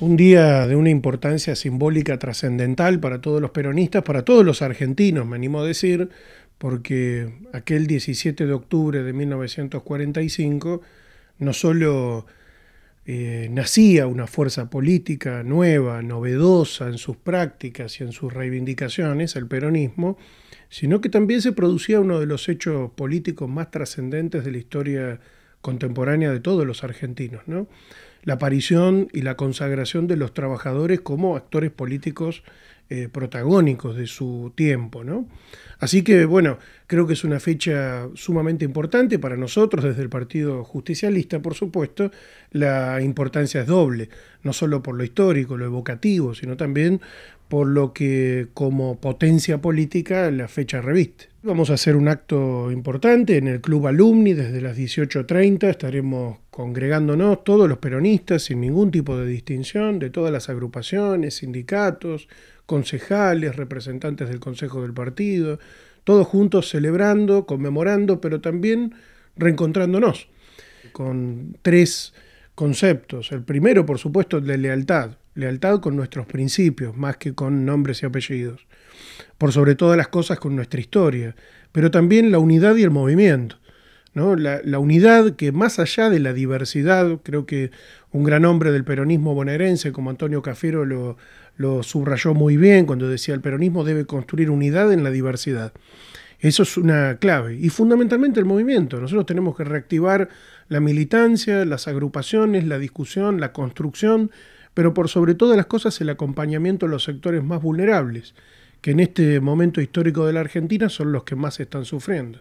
Un día de una importancia simbólica trascendental para todos los peronistas, para todos los argentinos, me animo a decir, porque aquel 17 de octubre de 1945 no solo eh, nacía una fuerza política nueva, novedosa en sus prácticas y en sus reivindicaciones, el peronismo, sino que también se producía uno de los hechos políticos más trascendentes de la historia contemporánea de todos los argentinos, ¿no? La aparición y la consagración de los trabajadores como actores políticos eh, protagónicos de su tiempo, ¿no? Así que, bueno, creo que es una fecha sumamente importante para nosotros desde el Partido Justicialista, por supuesto, la importancia es doble, no solo por lo histórico, lo evocativo, sino también por lo que como potencia política la fecha reviste. Vamos a hacer un acto importante en el Club Alumni desde las 18.30. Estaremos congregándonos todos los peronistas sin ningún tipo de distinción, de todas las agrupaciones, sindicatos, concejales, representantes del Consejo del Partido, todos juntos celebrando, conmemorando, pero también reencontrándonos con tres conceptos. El primero, por supuesto, de lealtad, lealtad con nuestros principios, más que con nombres y apellidos por sobre todas las cosas con nuestra historia, pero también la unidad y el movimiento. ¿no? La, unidad que más allá de la diversidad, creo que un gran hombre del peronismo bonaerense como Antonio Cafiero lo, subrayó muy bien cuando decía el peronismo debe construir unidad en la diversidad. Eso es una clave. Y fundamentalmente el movimiento. Nosotros tenemos que reactivar la militancia, las agrupaciones, la discusión, la construcción, pero por sobre todas las cosas el acompañamiento a los sectores más vulnerables que en este momento histórico de la Argentina son los que más están sufriendo.